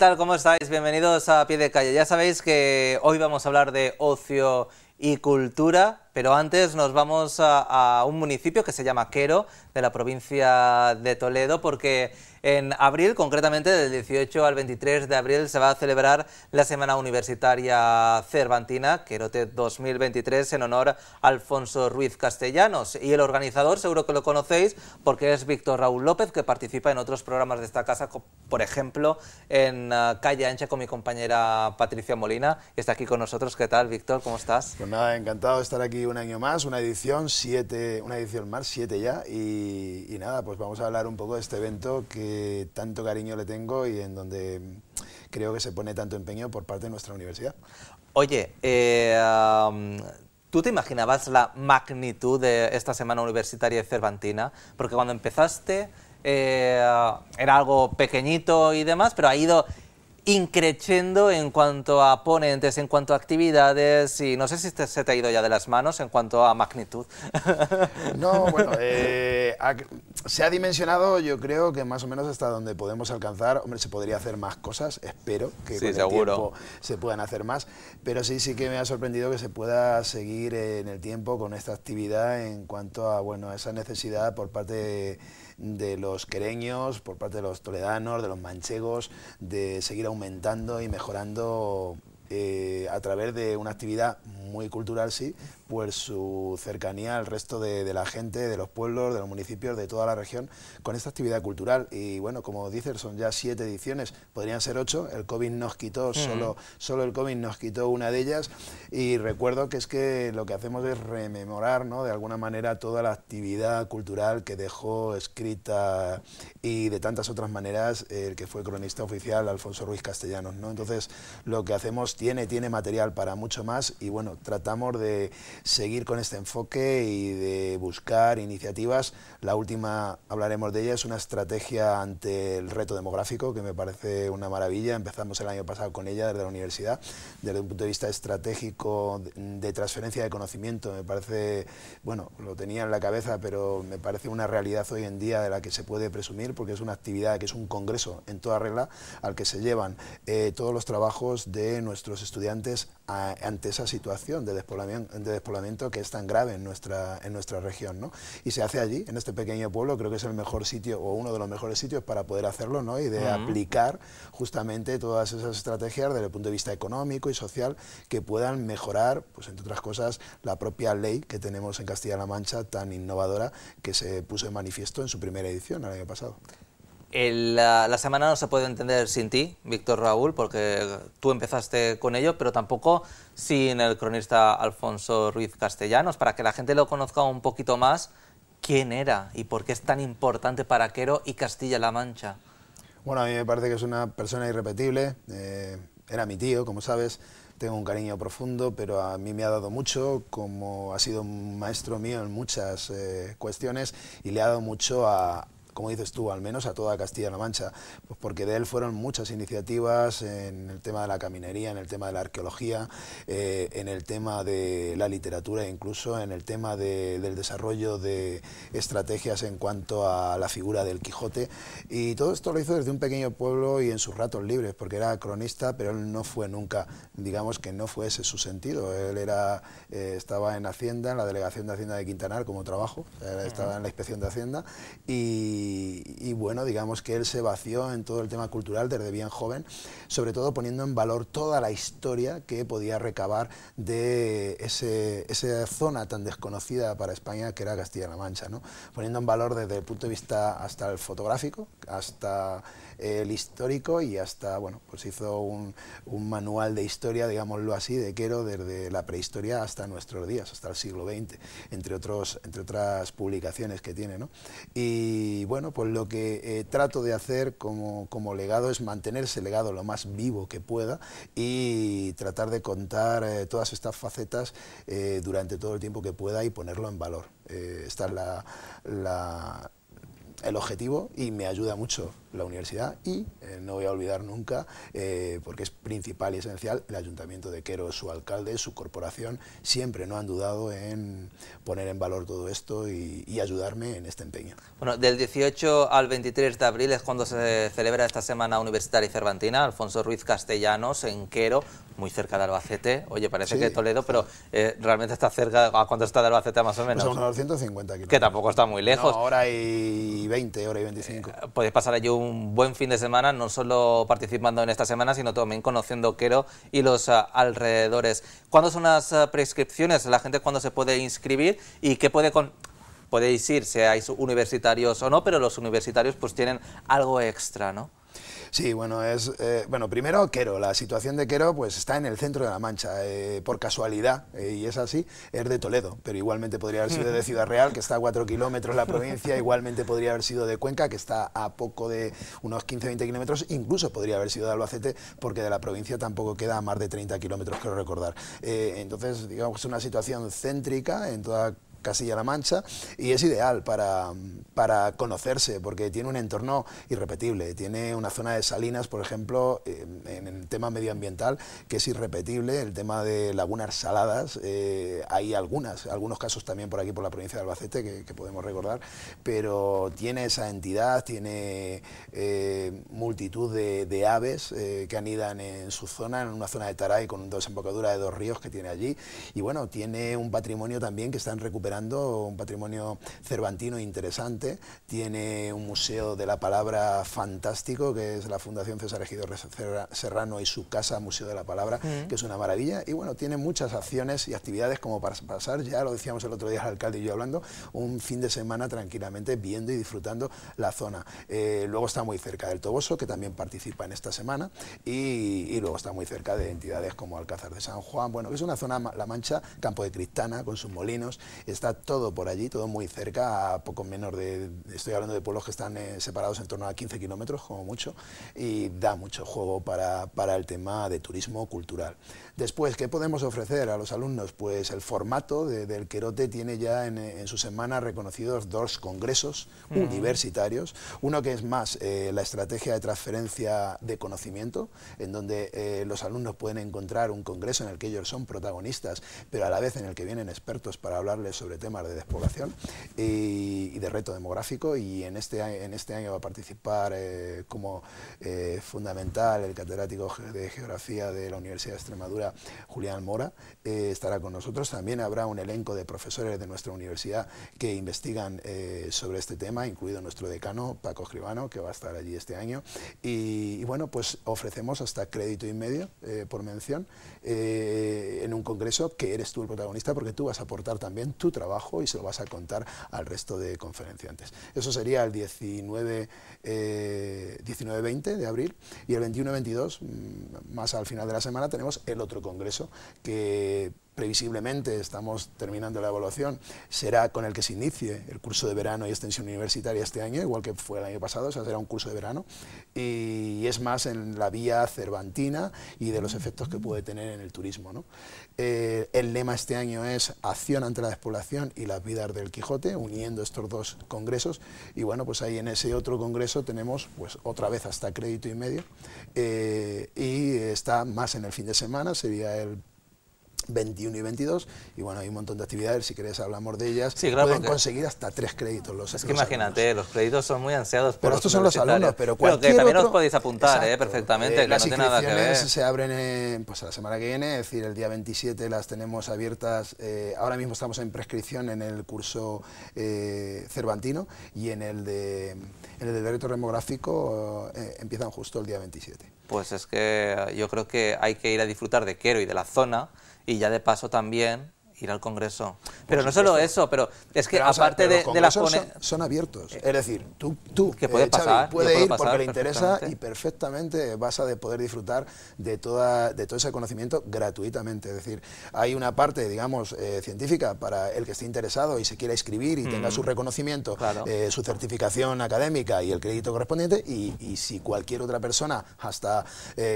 tal? ¿Cómo estáis? Bienvenidos a Pie de Calle. Ya sabéis que hoy vamos a hablar de ocio y cultura pero antes nos vamos a, un municipio que se llama Quero, de la provincia de Toledo, porque en abril, concretamente del 18 al 23 de abril, se va a celebrar la Semana Universitaria Cervantina, Querote 2023, en honor a Alfonso Ruiz Castellanos. Y el organizador, seguro que lo conocéis, porque es Víctor Raúl López, que participa en otros programas de esta casa, por ejemplo, en uh, Calle Ancha con mi compañera Patricia Molina. Está aquí con nosotros. ¿Qué tal, Víctor? ¿Cómo estás? Pues nada, encantado de estar aquí un año más, una edición, siete, una edición más, siete ya. Y, nada, pues vamos a hablar un poco de este evento que tanto cariño le tengo y en donde creo que se pone tanto empeño por parte de nuestra universidad. Oye, eh, ¿Tú te imaginabas la magnitud de esta semana universitaria de Cervantina? Porque cuando empezaste eh, era algo pequeñito y demás, pero ha ido increciendo en cuanto a ponentes, en cuanto a actividades y no sé si te, se te ha ido ya de las manos en cuanto a magnitud. No, bueno, eh, se ha dimensionado yo creo que más o menos hasta donde podemos alcanzar. Hombre, se podría hacer más cosas, espero que el tiempo se puedan hacer más, pero sí, sí que me ha sorprendido que se pueda seguir en el tiempo con esta actividad en cuanto a, bueno, a esa necesidad por parte de de los quereños, por parte de los toledanos, de los manchegos, de seguir aumentando y mejorando eh, a través de una actividad muy cultural, sí, por su cercanía al resto de, la gente, de los pueblos, de los municipios, de toda la región, con esta actividad cultural. Y bueno, como dices, son ya siete ediciones, podrían ser ocho, el COVID nos quitó, mm. solo, solo el COVID nos quitó una de ellas, y recuerdo que es que lo que hacemos es rememorar, ¿no?, de alguna manera toda la actividad cultural que dejó escrita y de tantas otras maneras el que fue cronista oficial Alfonso Ruiz Castellanos, ¿no? Entonces, lo que hacemos tiene, tiene material para mucho más, y bueno, tratamos de seguir con este enfoque y de buscar iniciativas. La última, hablaremos de ella, es una estrategia ante el reto demográfico, que me parece una maravilla. Empezamos el año pasado con ella desde la universidad. Desde un punto de vista estratégico de transferencia de conocimiento, me parece, bueno, lo tenía en la cabeza, pero me parece una realidad hoy en día de la que se puede presumir, porque es una actividad que es un congreso en toda regla al que se llevan eh, todos los trabajos de nuestros estudiantes ante esa situación de despoblamiento, de que es tan grave en nuestra, en nuestra región. Y se hace allí, en este pequeño pueblo, creo que es el mejor sitio o uno de los mejores sitios para poder hacerlo y de aplicar justamente todas esas estrategias desde el punto de vista económico y social que puedan mejorar, pues entre otras cosas, la propia ley que tenemos en Castilla-La Mancha tan innovadora que se puso en manifiesto en su primera edición el año pasado la, semana no se puede entender sin ti, Víctor Raúl, porque tú empezaste con ello, pero tampoco sin el cronista Alfonso Ruiz Castellanos, para que la gente lo conozca un poquito más, quién era y por qué es tan importante para Quero y Castilla-La Mancha. Bueno, a mí me parece que es una persona irrepetible, eh, era mi tío, como sabes, tengo un cariño profundo, pero a mí me ha dado mucho, como ha sido un maestro mío en muchas eh, cuestiones, y le ha dado mucho a, como dices tú, al menos a toda Castilla-La Mancha, pues porque de él fueron muchas iniciativas en el tema de la caminería, en el tema de la arqueología, eh, en el tema de la literatura, incluso en el tema del desarrollo de estrategias en cuanto a la figura del Quijote. Y todo esto lo hizo desde un pequeño pueblo y en sus ratos libres, porque era cronista, pero él no fue nunca, digamos que no fue ese su sentido. Él era, eh, estaba en Hacienda, en la delegación de Hacienda de Quintanar como trabajo, eh, estaba en la inspección de Hacienda y y, bueno, digamos que él se vació en todo el tema cultural desde bien joven, sobre todo poniendo en valor toda la historia que podía recabar de esa zona tan desconocida para España que era Castilla-La Mancha, ¿no? poniendo en valor desde el punto de vista hasta el fotográfico, hasta eh, el histórico y hasta, bueno, pues hizo un, manual de historia, digámoslo así, de Quero desde la prehistoria hasta nuestros días, hasta el siglo XX, entre, otros, entre otras publicaciones que tiene. Y bueno, bueno, pues lo que eh, trato de hacer como, legado es mantener ese legado lo más vivo que pueda y tratar de contar eh, todas estas facetas eh, durante todo el tiempo que pueda y ponerlo en valor. Este es el objetivo y me ayuda mucho la universidad y, eh, no voy a olvidar nunca, eh, porque es principal y esencial, el Ayuntamiento de Quero, su alcalde, su corporación, siempre no han dudado en poner en valor todo esto y, ayudarme en este empeño. Bueno, del 18 al 23 de abril es cuando se celebra esta Semana Universitaria y Cervantina, Alfonso Ruiz Castellanos en Quero, muy cerca de Albacete, oye, parece que Toledo, pero eh, realmente está cerca, ¿a cuánto está de Albacete más o menos? Pues unos 150 kilómetros. Que tampoco está muy lejos. No, hora y 20, hora y 25. podéis pasar allí un buen fin de semana, no solo participando en esta semana, sino también conociendo Quero y los ah, alrededores. ¿Cuándo son las ah, prescripciones? ¿La gente cuándo se puede inscribir y qué puede con podéis ir, seáis universitarios o no, pero los universitarios pues tienen algo extra, ¿no? Sí, bueno, es, eh, bueno, primero Quero, la situación de Quero pues está en el centro de la Mancha, eh, por casualidad, eh, y es así, es de Toledo, pero igualmente podría haber sido de Ciudad Real, que está a 4 kilómetros la provincia, igualmente podría haber sido de Cuenca, que está a poco de unos 15-20 kilómetros, incluso podría haber sido de Albacete, porque de la provincia tampoco queda a más de 30 kilómetros, Quiero recordar. entonces, digamos, es una situación céntrica en toda Casilla la Mancha y es ideal para, conocerse porque tiene un entorno irrepetible, tiene una zona de salinas, por ejemplo, eh, en, el tema medioambiental que es irrepetible, el tema de lagunas saladas, eh, hay algunas, algunos casos también por aquí por la provincia de Albacete que, podemos recordar, pero tiene esa entidad, tiene eh, multitud de, aves que anidan en su zona, en una zona de Taray con dos desembocadura de dos ríos que tiene allí y bueno, tiene un patrimonio también que está en recuperación un patrimonio cervantino interesante, tiene un museo de la palabra fantástico, que es la Fundación César Ejido Serrano y su casa, Museo de la Palabra, que es una maravilla, y bueno, tiene muchas acciones y actividades como para pasar, ya lo decíamos el otro día el alcalde y yo hablando, un fin de semana tranquilamente viendo y disfrutando la zona. Eh, luego está muy cerca del Toboso, que también participa en esta semana, y, luego está muy cerca de entidades como Alcázar de San Juan, bueno, que es una zona, La Mancha, campo de Cristana, con sus molinos, está todo por allí, todo muy cerca, a poco menos de, estoy hablando de pueblos que están eh, separados en torno a 15 kilómetros como mucho, y da mucho juego para, el tema de turismo cultural. Después, ¿qué podemos ofrecer a los alumnos? Pues el formato del Querote tiene ya en, su semana reconocidos dos congresos mm. universitarios, uno que es más eh, la estrategia de transferencia de conocimiento, en donde eh, los alumnos pueden encontrar un congreso en el que ellos son protagonistas, pero a la vez en el que vienen expertos para hablarles sobre temas de despoblación y, de reto demográfico y en este, en este año va a participar eh, como eh, fundamental el catedrático de Geografía de la Universidad de Extremadura, Julián Mora, eh, estará con nosotros. También habrá un elenco de profesores de nuestra universidad que investigan sobre este tema, incluido nuestro decano, Paco Escribano, que va a estar allí este año. Y, bueno, pues ofrecemos hasta crédito y medio por mención en un congreso que eres tú el protagonista porque tú vas a aportar también tu trabajo y se lo vas a contar al resto de conferenciantes. Eso sería el 19-20 eh, de abril y el 21-22, mm, más al final de la semana, tenemos el otro congreso que previsiblemente estamos terminando la evaluación, será con el que se inicie el curso de verano y extensión universitaria este año, igual que fue el año pasado, o será un curso de verano, y es más en la vía cervantina y de los efectos que puede tener en el turismo. ¿no? Eh, el lema este año es Acción ante la despoblación y las vidas del Quijote, uniendo estos dos congresos, y bueno, pues ahí en ese otro congreso tenemos pues otra vez hasta crédito y medio, eh, y está más en el fin de semana, sería el 21 y 22, y bueno, hay un montón de actividades, si querés hablamos de ellas, pueden conseguir hasta tres créditos. Los, es que imagínate, los créditos son muy ansiados por Pero estos son los alumnos, pero cualquier pero que también os podéis apuntar ¿eh? perfectamente, eh, que no nada que ver. se abren eh, pues a la semana que viene, es decir, el día 27 las tenemos abiertas, ahora mismo estamos en prescripción en el curso Cervantino y en el de, en el de Derecho Demográfico empiezan justo el día 27. Pues es que yo creo que hay que ir a disfrutar de Quero y de la zona, y ya de paso también ir al Congreso. Pero no solo eso, pero es que aparte de, las son, abiertos. Eh, es decir, tú, tú que puede eh, puede ir porque le interesa y perfectamente vas a poder disfrutar de, toda, de todo ese conocimiento gratuitamente. Es decir, hay una parte, digamos, eh, científica para el que esté interesado y se quiera inscribir y tenga su mm. reconocimiento, su certificación académica y el crédito correspondiente. Y, si cualquier otra persona, hasta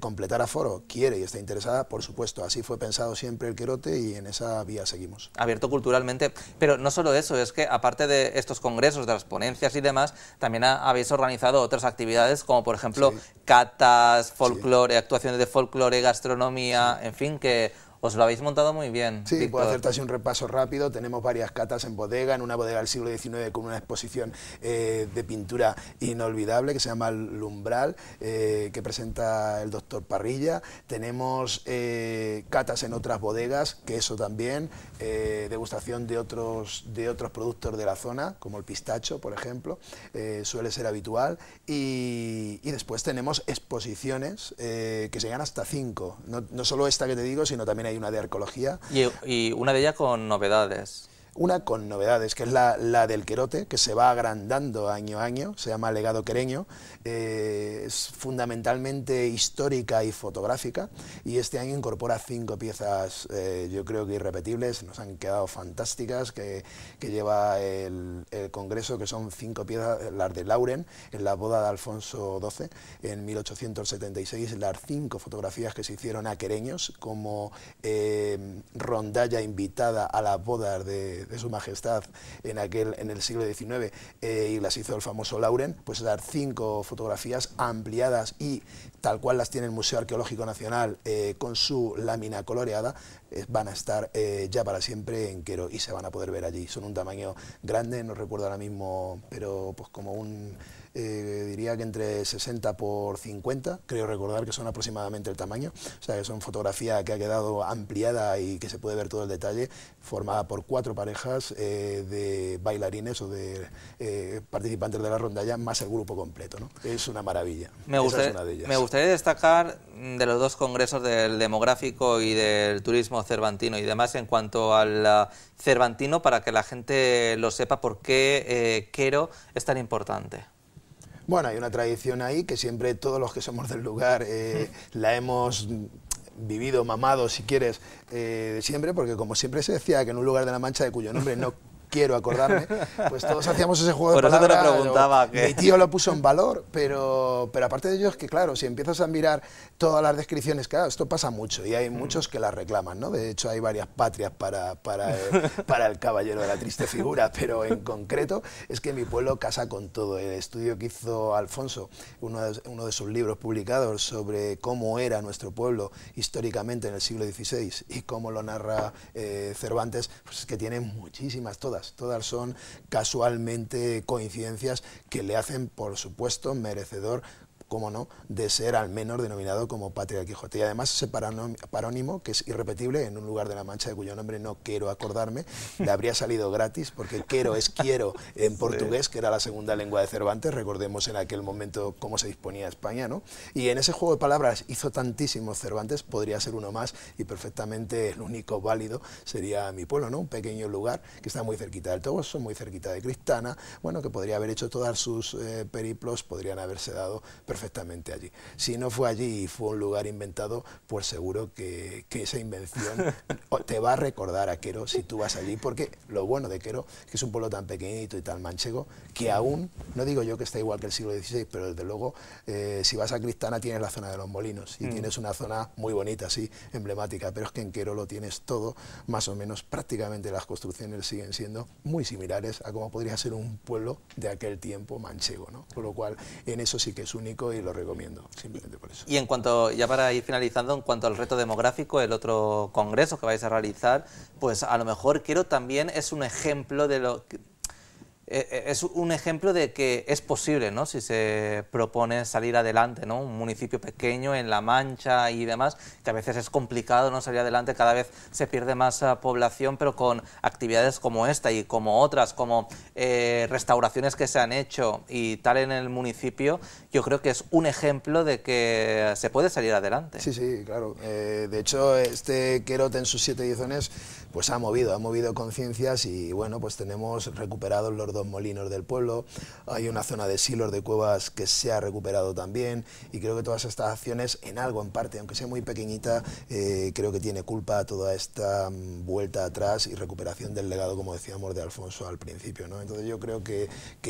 completar aforo, quiere y está interesada, por supuesto, así fue pensado siempre el querote y en esa vía seguimos. Abierto culturalmente, pero no solo eso, es que aparte de estos congresos, de las ponencias y demás, también ha, habéis organizado otras actividades como por ejemplo catas, folclore, actuaciones de folclore, gastronomía, en fin, que os lo habéis montado muy bien. Sí, puedo hacerte así un repaso rápido. Tenemos varias catas en bodega, en una bodega del siglo XIX con una exposición eh, de pintura inolvidable que se llama El Umbral, eh, que presenta el doctor Parrilla. Tenemos eh, catas en otras bodegas, que eso también, degustación de otros, de otros productos de la zona, como el pistacho, por ejemplo, suele ser habitual. Y, después tenemos exposiciones que llegan hasta cinco. no solo esta que te digo, sino también hay una de arqueología. Y, y una de ellas con novedades. Una con novedades, que es la, del Querote, que se va agrandando año a año, se llama Legado Quereño, eh, es fundamentalmente histórica y fotográfica, y este año incorpora cinco piezas, eh, yo creo que irrepetibles, nos han quedado fantásticas, que, lleva el, Congreso, que son cinco piezas, las de Lauren, en la boda de Alfonso XII, en 1876, las cinco fotografías que se hicieron a Quereños, como eh, rondalla invitada a la boda de, de su majestad en, aquel, en el siglo XIX eh, y las hizo el famoso Lauren, pues dar cinco fotografías ampliadas y tal cual las tiene el Museo Arqueológico Nacional eh, con su lámina coloreada, eh, van a estar ya para siempre en Quero y se van a poder ver allí. Son un tamaño grande, no recuerdo ahora mismo, pero pues como un... Eh, diría que entre 60 por 50, creo recordar que son aproximadamente el tamaño, o sea que son fotografía que ha quedado ampliada y que se puede ver todo el detalle, formada por cuatro parejas eh, de bailarines o de eh, participantes de la rondalla, más el grupo completo, Es una maravilla. Me, gustaría, me gustaría destacar mm, de los dos congresos del demográfico y del turismo cervantino y demás en cuanto al ah, cervantino para que la gente lo sepa por qué Quero es tan importante. Bueno, hay una tradición ahí que siempre todos los que somos del lugar eh, mm. la hemos vivido, mamado, si quieres, de eh, siempre, porque como siempre se decía que en un lugar de la Mancha de cuyo nombre no quiero acordarme, pues todos hacíamos ese juego de eso palabras. preguntaba. Mi tío lo puso en valor, pero, pero aparte de ello es que, claro, si empiezas a mirar todas las descripciones, claro, esto pasa mucho y hay mm. muchos que las reclaman, ¿no? De hecho, hay varias patrias para, para, el, caballero de la triste figura, pero en concreto es que mi pueblo casa con todo. El estudio que hizo Alfonso, uno de, sus libros publicados sobre cómo era nuestro pueblo históricamente en el siglo XVI y cómo lo narra eh, Cervantes, pues es que tiene muchísimas, todas todas, son casualmente coincidencias que le hacen, por supuesto, merecedor ...cómo no, de ser al menos denominado como Patria Quijote. Y además ese parónimo, que es irrepetible, en un lugar de la Mancha de cuyo nombre no quiero acordarme, le habría salido gratis, porque quiero es quiero en portugués, que era la segunda lengua de Cervantes, recordemos en aquel momento cómo se disponía España, ¿no? Y en ese juego de palabras hizo tantísimos Cervantes, podría ser uno más y perfectamente el único válido sería mi pueblo, ¿no? Un pequeño lugar que está muy cerquita del Toboso, muy cerquita de Cristana, bueno, que podría haber hecho todas sus eh, periplos, podrían haberse dado perfectamente perfectamente allí. Si no fue allí y fue un lugar inventado, pues seguro que, esa invención te va a recordar a Quero si tú vas allí, porque lo bueno de Quero, que es un pueblo tan pequeñito y tan manchego, que aún, no digo yo que está igual que el siglo XVI, pero desde luego, eh, si vas a Cristana tienes la zona de los molinos y mm. tienes una zona muy bonita, así, emblemática, pero es que en Quero lo tienes todo, más o menos prácticamente las construcciones siguen siendo muy similares a cómo podría ser un pueblo de aquel tiempo manchego, ¿no? Con lo cual, en eso sí que es único y lo recomiendo, simplemente por eso. Y en cuanto, ya para ir finalizando, en cuanto al reto demográfico, el otro congreso que vais a realizar, pues a lo mejor quiero también, es un ejemplo de lo, eh, eh, es un ejemplo de que es posible, ¿no? Si se propone salir adelante, ¿no? Un municipio pequeño en La Mancha y demás, que a veces es complicado, ¿no? Salir adelante, cada vez se pierde más eh, población, pero con actividades como esta y como otras, como restauraciones que se han hecho y tal en el municipio, yo creo que es un ejemplo de que se puede salir adelante. Sí, sí, claro. de hecho, este querote en sus siete ediciones, pues ha movido, ha movido conciencias y, bueno, pues tenemos recuperados los dos dos molinos del pueblo, hay una zona de silos de cuevas que se ha recuperado también y creo que todas estas acciones en algo, en parte, aunque sea muy pequeñita, eh, creo que tiene culpa toda esta mm, vuelta atrás y recuperación del legado, como decíamos, de Alfonso al principio. Entonces yo creo que,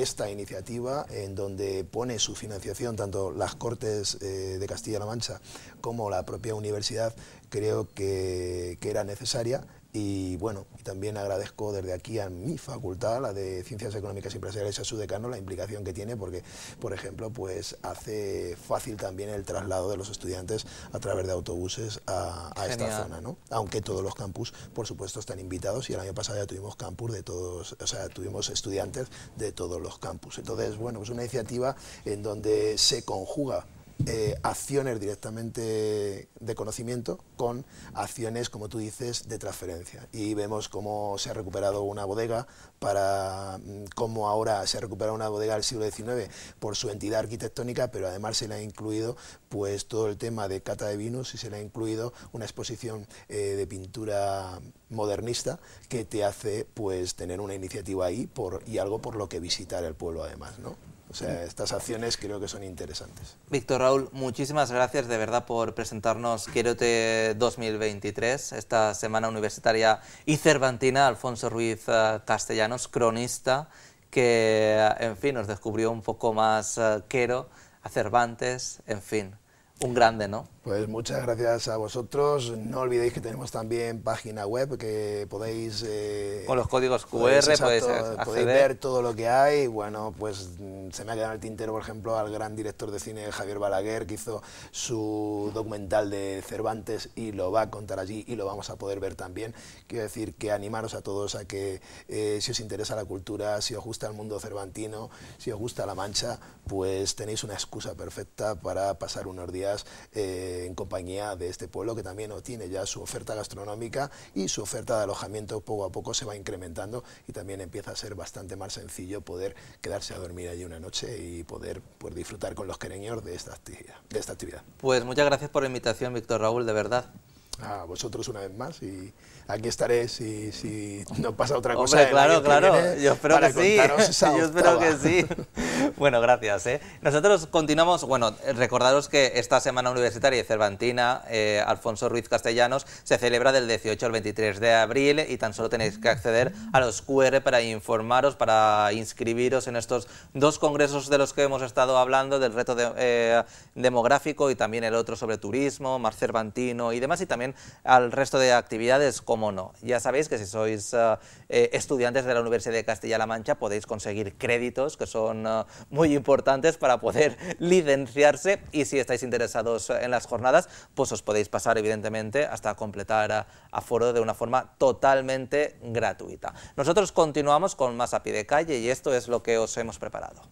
esta iniciativa, en donde pone su financiación tanto las Cortes eh, de Castilla-La Mancha como la propia universidad, creo que era necesaria y bueno, también agradezco desde aquí a mi facultad, la de Ciencias Económicas y Empresariales, a su decano, la implicación que tiene, porque, por ejemplo, pues hace fácil también el traslado de los estudiantes a través de autobuses a, esta zona, ¿no? Aunque todos los campus, por supuesto, están invitados y el año pasado ya tuvimos campus de todos, o sea, tuvimos estudiantes de todos los campus. Entonces, bueno, es pues una iniciativa en donde se conjuga eh, acciones directamente de conocimiento con acciones, como tú dices, de transferencia. Y vemos cómo se ha recuperado una bodega, para mm, cómo ahora se ha recuperado una bodega del siglo XIX por su entidad arquitectónica, pero además se le ha incluido pues todo el tema de cata de vinos y se le ha incluido una exposición eh, de pintura modernista que te hace pues tener una iniciativa ahí por, y algo por lo que visitar el pueblo además. O sea, estas acciones creo que son interesantes. Víctor Raúl, muchísimas gracias de verdad por presentarnos Quierote 2023, esta semana universitaria y cervantina, Alfonso Ruiz eh, Castellanos, cronista, que, eh, en fin, nos descubrió un poco más eh, Quero, a Cervantes, en fin, un grande, ¿no? Pues muchas gracias a vosotros. No olvidéis que tenemos también página web que podéis... Eh, Con los códigos QR podéis, ver todo lo que hay. Bueno, pues se me ha quedado en el tintero, por ejemplo, al gran director de cine Javier Balaguer, que hizo su documental de Cervantes y lo va a contar allí y lo vamos a poder ver también. Quiero decir que animaros a todos a que eh, si os interesa la cultura, si os gusta el mundo cervantino, si os gusta La Mancha, pues tenéis una excusa perfecta para pasar unos días... Eh, en compañía de este pueblo que también tiene ya su oferta gastronómica y su oferta de alojamiento poco a poco se va incrementando y también empieza a ser bastante más sencillo poder quedarse a dormir allí una noche y poder pues, disfrutar con los quereños de esta actividad. Pues muchas gracias por la invitación, Víctor Raúl, de verdad a vosotros una vez más y aquí estaré si, si no pasa otra cosa. Hombre, claro, claro, yo espero que sí, yo espero que sí. Bueno, gracias. ¿eh? Nosotros continuamos, bueno, recordaros que esta Semana Universitaria de Cervantina, eh, Alfonso Ruiz Castellanos, se celebra del 18 al 23 de abril y tan solo tenéis que acceder a los QR para informaros, para inscribiros en estos dos congresos de los que hemos estado hablando, del reto eh, demográfico y también el otro sobre turismo, Mar Cervantino y demás, y también al resto de actividades, como no. Ya sabéis que si sois eh, eh, estudiantes de la Universidad de Castilla-La Mancha podéis conseguir créditos que son eh, muy importantes para poder licenciarse y si estáis interesados en las jornadas, pues os podéis pasar evidentemente hasta completar aforo de una forma totalmente gratuita. Nosotros continuamos con más a pie de calle y esto es lo que os hemos preparado.